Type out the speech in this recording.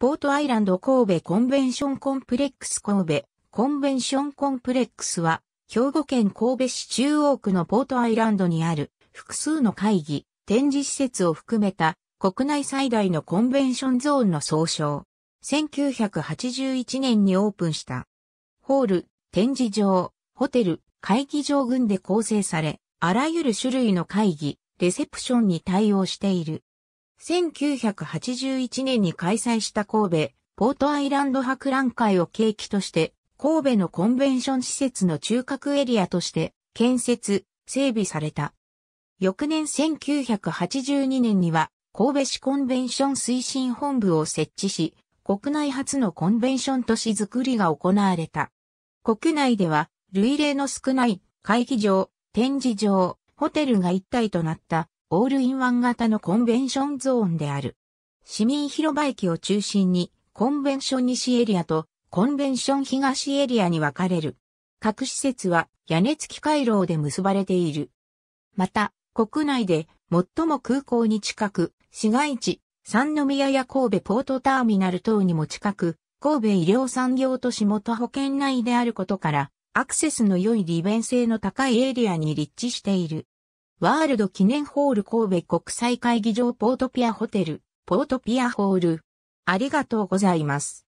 ポートアイランド神戸コンベンションコンプレックス神戸コンベンションコンプレックスは、兵庫県神戸市中央区のポートアイランドにある複数の会議、展示施設を含めた国内最大のコンベンションゾーンの総称。1981年にオープンした。ホール、展示場、ホテル、会議場群で構成され、あらゆる種類の会議、レセプションに対応している。1981年に開催した神戸、ポートアイランド博覧会を契機として、神戸のコンベンション施設の中核エリアとして建設、整備された。翌年1982年には神戸市コンベンション推進本部を設置し、国内初のコンベンション都市づくりが行われた。国内では類例の少ない会議場、展示場、ホテルが一体となったオールインワン型のコンベンションゾーンである。市民広場駅を中心に、コンベンション西エリアとコンベンション東エリアに分かれる。各施設は屋根付き回廊で結ばれている。また、国内で最も空港に近く、市街地、三宮や神戸ポートターミナル等にも近く、神戸医療産業都市元保険内であることから、アクセスの良い利便性の高いエリアに立地している。ワールド記念ホール神戸国際会議場ポートピアホテル、ポートピアホール。ありがとうございます。